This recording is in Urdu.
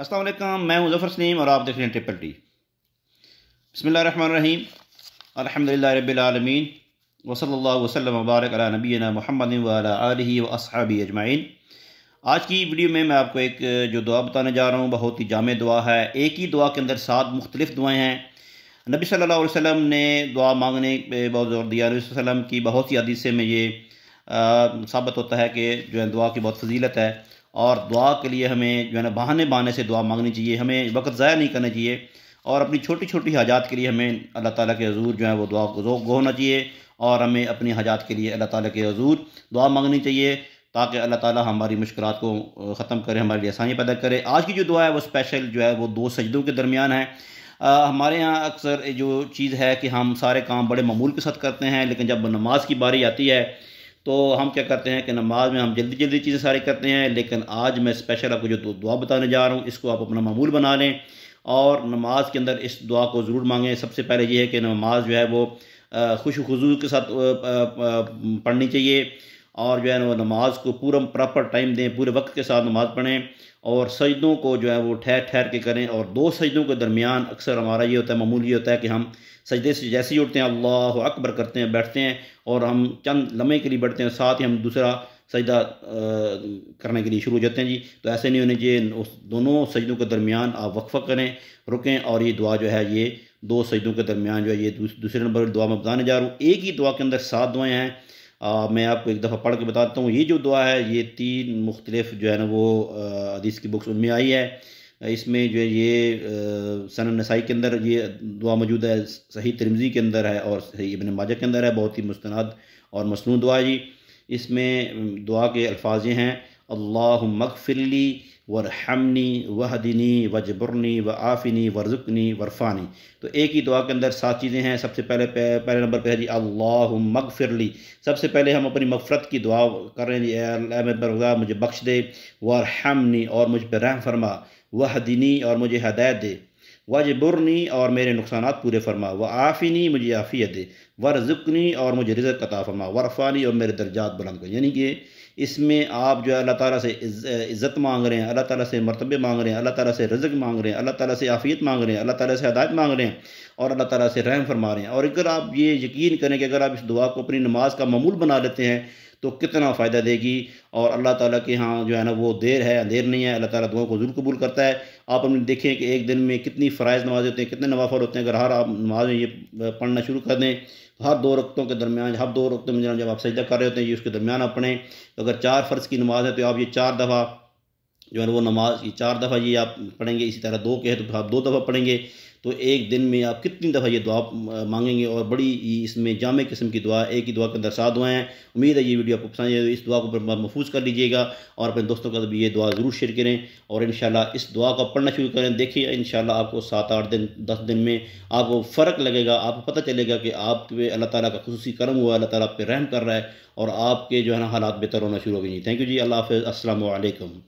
السلام علیکم میں ہوں ظفر سلیم اور آپ دیکھ رہے ہیں ٹرپل ٹی بسم اللہ الرحمن الرحیم الحمد للہ رب العالمین وصلی اللہ وسلم علی نبینا محمد علیہ وصبِ اجمعین آج کی ویڈیو میں میں آپ کو ایک جو دعا بتانے جا رہا ہوں بہت ہی جامع دعا ہے ایک ہی دعا کے اندر سات مختلف دعائیں ہیں نبی صلی اللہ علیہ وسلم نے دعا مانگنے پہ بہت زور دیا نبی صلی اللہ علیہ وسلم کی بہت ہی عدیثے میں یہ ثابت ہوتا ہے کہ جو ہے دعا کی بہت فضیلت ہے اور دعا کے لیے ہمیں جو ہے نا بہانے بہانے سے دعا مانگنی چاہیے ہمیں وقت ضائع نہیں کرنا چاہیے اور اپنی چھوٹی چھوٹی حاجات کے لیے ہمیں اللہ تعالیٰ کے حضور جو ہے وہ دعا کو ذوق ہونا چاہیے اور ہمیں اپنی حاجات کے لیے اللہ تعالیٰ کے حضور دعا مانگنی چاہیے تاکہ اللہ تعالیٰ ہماری مشکلات کو ختم کرے ہمارے لیے آسانی پیدا کرے آج کی جو دعا ہے وہ اسپیشل جو ہے وہ دو سجدوں کے درمیان ہے ہمارے ہاں اکثر جو چیز ہے کہ ہم سارے کام بڑے معمول کے ساتھ کرتے ہیں لیکن جب نماز کی باری آتی ہے تو ہم کیا کرتے ہیں کہ نماز میں ہم جلدی جلدی چیزیں ساری کرتے ہیں لیکن آج میں اسپیشل آپ کو جو دعا بتانے جا رہا ہوں اس کو آپ اپنا معمول بنا لیں اور نماز کے اندر اس دعا کو ضرور مانگیں سب سے پہلے یہ ہے کہ نماز جو ہے وہ خوش و کے ساتھ پڑھنی چاہیے اور جو ہے نا وہ نماز کو پورا پراپر ٹائم دیں پورے وقت کے ساتھ نماز پڑھیں اور سجدوں کو جو ہے وہ ٹھہر ٹھہر کے کریں اور دو سجدوں کے درمیان اکثر ہمارا یہ ہوتا ہے معمول یہ ہوتا ہے کہ ہم سجدے سے جیسے ہی اٹھتے ہیں اللہ اکبر کرتے ہیں بیٹھتے ہیں اور ہم چند لمحے کے لیے بیٹھتے ہیں ساتھ ہی ہم دوسرا سجدہ کرنے کے لیے شروع ہو جاتے ہیں جی تو ایسے نہیں ہونے چاہیے اس دونوں سجدوں کے درمیان آپ وقفہ کریں رکیں اور یہ دعا جو ہے یہ دو سجدوں کے درمیان جو ہے یہ دوسرے نمبر دعا میں بتانے جا رہا ہوں ایک ہی دعا کے اندر سات دعائیں ہیں میں آپ کو ایک دفعہ پڑھ کے بتاتا ہوں یہ جو دعا ہے یہ تین مختلف جو ہے نا وہ حدیث کی بکس ان میں آئی ہے اس میں جو ہے یہ سن نسائی کے اندر یہ دعا موجود ہے صحیح ترمزی کے اندر ہے اور صحیح ابن ماجہ کے اندر ہے بہت ہی مستند اور مصنوع دعا جی اس میں دعا کے یہ ہیں اللہ لی ورحمنی وحدنی وجبرنی وعافنی وج و آفنی ورفانی تو ایک ہی دعا کے اندر سات چیزیں ہیں سب سے پہلے پہلے نمبر پہ ہے جی اللہ لی سب سے پہلے ہم اپنی مغفرت کی دعا کر رہے ہیں جی الحمد برغذا مجھے بخش دے ورحمنی اور مجھ پہ رحم فرما وحدنی اور مجھے ہدایت دے وجبرنی اور میرے نقصانات پورے فرما و آفینی مجھے عافیت دے ورزقنی اور مجھے رزق قطع فرما ورفانی اور میرے درجات بلند کر یعنی کہ اس میں آپ جو ہے اللہ تعالیٰ سے عزت مانگ رہے ہیں اللہ تعالیٰ سے مرتبے مانگ رہے ہیں اللہ تعالیٰ سے رزق مانگ رہے ہیں اللہ تعالیٰ سے عافیت مانگ رہے ہیں اللہ تعالیٰ سے ہدایت مانگ رہے ہیں اور اللہ تعالیٰ سے رحم فرما رہے ہیں اور اگر آپ یہ یقین کریں کہ اگر آپ اس دعا کو اپنی نماز کا معمول بنا لیتے ہیں تو کتنا فائدہ دے گی اور اللہ تعالیٰ کے ہاں جو ہے نا وہ دیر ہے دیر نہیں ہے اللہ تعالیٰ دعاؤں کو ضرور قبول کرتا ہے آپ ہم دیکھیں کہ ایک دن میں کتنی فرائض نماز ہوتے ہیں کتنے نوافر ہوتے ہیں اگر ہر آپ نماز میں یہ پڑھنا شروع کر دیں ہر دو رقطوں کے درمیان ہر دو رقطوں میں جب آپ سجدہ کر رہے ہوتے ہیں یہ اس کے درمیان پڑھیں اگر چار فرض کی نماز ہے تو آپ یہ چار دفعہ جو ہے وہ نماز یہ چار دفعہ یہ آپ پڑھیں گے اسی طرح دو کے ہے تو پھر آپ دو دفعہ پڑھیں گے تو ایک دن میں آپ کتنی دفعہ یہ دعا مانگیں گے اور بڑی اس میں جامع قسم کی دعا ایک ہی دعا کے اندر ساتھ دعائیں ہیں امید ہے یہ ویڈیو آپ کو پسند ہے اس دعا کو محفوظ کر لیجیے گا اور اپنے دوستوں کا بھی یہ دعا ضرور شیئر کریں اور انشاءاللہ اس دعا کو پڑھنا شروع کریں دیکھیے انشاءاللہ آپ کو سات آٹھ دن دس دن میں آپ کو فرق لگے گا آپ کو پتہ چلے گا کہ آپ اللہ تعالیٰ کا خصوصی کرم ہوا ہے اللہ تعالیٰ آپ پہ رحم کر رہا ہے اور آپ کے جو ہے نا حالات بہتر ہونا شروع ہو گئی تھینک یو جی اللہ حافظ السلام علیکم